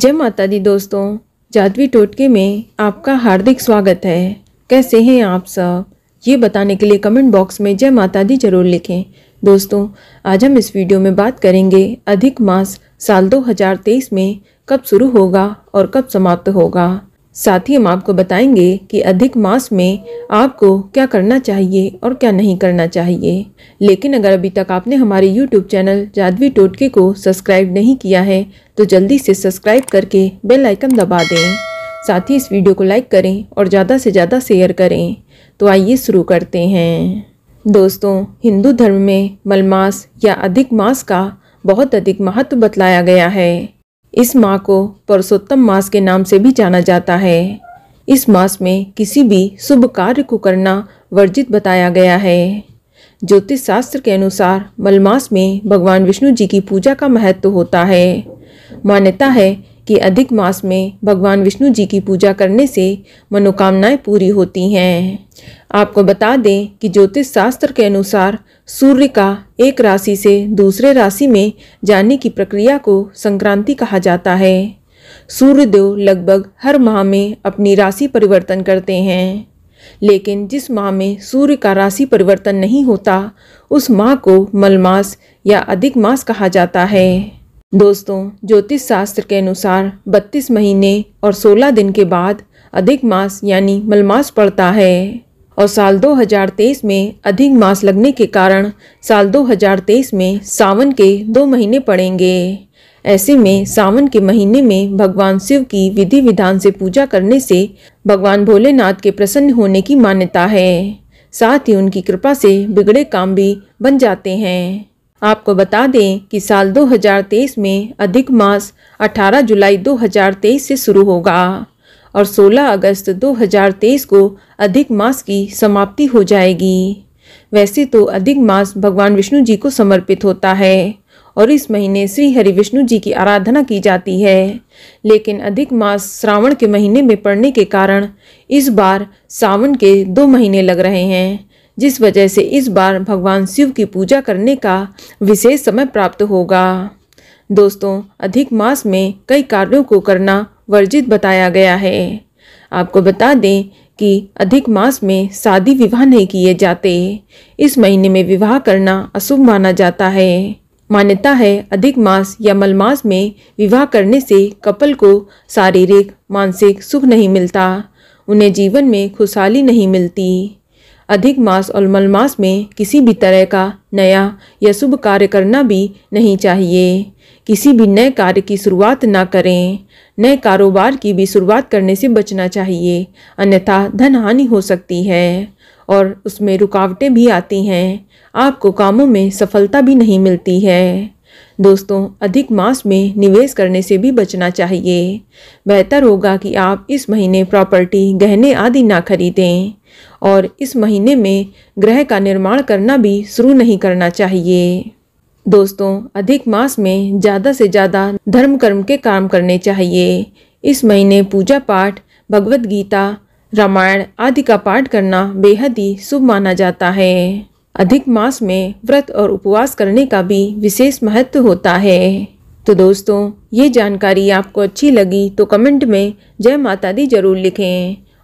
जय माता दी दोस्तों जादवी टोटके में आपका हार्दिक स्वागत है कैसे हैं आप सब ये बताने के लिए कमेंट बॉक्स में जय माता दी जरूर लिखें दोस्तों आज हम इस वीडियो में बात करेंगे अधिक मास साल 2023 में कब शुरू होगा और कब समाप्त होगा साथ ही हम आपको बताएंगे कि अधिक मास में आपको क्या करना चाहिए और क्या नहीं करना चाहिए लेकिन अगर अभी तक आपने हमारे YouTube चैनल जादवी टोटके को सब्सक्राइब नहीं किया है तो जल्दी से सब्सक्राइब करके बेल आइकन दबा दें साथ ही इस वीडियो को लाइक करें और ज़्यादा से ज़्यादा शेयर करें तो आइए शुरू करते हैं दोस्तों हिंदू धर्म में मलमास या अधिक मास का बहुत अधिक महत्व बतलाया गया है इस माह को परसोत्तम मास के नाम से भी जाना जाता है इस मास में किसी भी शुभ कार्य को करना वर्जित बताया गया है ज्योतिष शास्त्र के अनुसार मलमास में भगवान विष्णु जी की पूजा का महत्व होता है मान्यता है कि अधिक मास में भगवान विष्णु जी की पूजा करने से मनोकामनाएं पूरी होती हैं आपको बता दें कि ज्योतिष शास्त्र के अनुसार सूर्य का एक राशि से दूसरे राशि में जाने की प्रक्रिया को संक्रांति कहा जाता है सूर्यदेव लगभग हर माह में अपनी राशि परिवर्तन करते हैं लेकिन जिस माह में सूर्य का राशि परिवर्तन नहीं होता उस माह को मलमास या अधिक मास कहा जाता है दोस्तों ज्योतिष शास्त्र के अनुसार 32 महीने और 16 दिन के बाद अधिक मास यानी मलमास पड़ता है और साल 2023 में अधिक मास लगने के कारण साल 2023 में सावन के दो महीने पड़ेंगे ऐसे में सावन के महीने में भगवान शिव की विधि विधान से पूजा करने से भगवान भोलेनाथ के प्रसन्न होने की मान्यता है साथ ही उनकी कृपा से बिगड़े काम भी बन जाते हैं आपको बता दें कि साल 2023 में अधिक मास 18 जुलाई 2023 से शुरू होगा और 16 अगस्त 2023 को अधिक मास की समाप्ति हो जाएगी वैसे तो अधिक मास भगवान विष्णु जी को समर्पित होता है और इस महीने श्री हरि विष्णु जी की आराधना की जाती है लेकिन अधिक मास श्रावण के महीने में पड़ने के कारण इस बार सावन के दो महीने लग रहे हैं जिस वजह से इस बार भगवान शिव की पूजा करने का विशेष समय प्राप्त होगा दोस्तों अधिक मास में कई कार्यों को करना वर्जित बताया गया है आपको बता दें कि अधिक मास में शादी विवाह नहीं किए जाते इस महीने में विवाह करना अशुभ माना जाता है मान्यता है अधिक मास या मल मास में विवाह करने से कपल को शारीरिक मानसिक सुख नहीं मिलता उन्हें जीवन में खुशहाली नहीं मिलती अधिक मास और मलमास में किसी भी तरह का नया या शुभ कार्य करना भी नहीं चाहिए किसी भी नए कार्य की शुरुआत ना करें नए कारोबार की भी शुरुआत करने से बचना चाहिए अन्यथा धन हानि हो सकती है और उसमें रुकावटें भी आती हैं आपको कामों में सफलता भी नहीं मिलती है दोस्तों अधिक मास में निवेश करने से भी बचना चाहिए बेहतर होगा कि आप इस महीने प्रॉपर्टी गहने आदि ना खरीदें और इस महीने में ग्रह का निर्माण करना भी शुरू नहीं करना चाहिए दोस्तों अधिक मास में ज़्यादा से ज़्यादा धर्म कर्म के काम करने चाहिए इस महीने पूजा पाठ भगवत गीता रामायण आदि का पाठ करना बेहद ही शुभ माना जाता है अधिक मास में व्रत और उपवास करने का भी विशेष महत्व होता है तो दोस्तों ये जानकारी आपको अच्छी लगी तो कमेंट में जय माता दी जरूर लिखें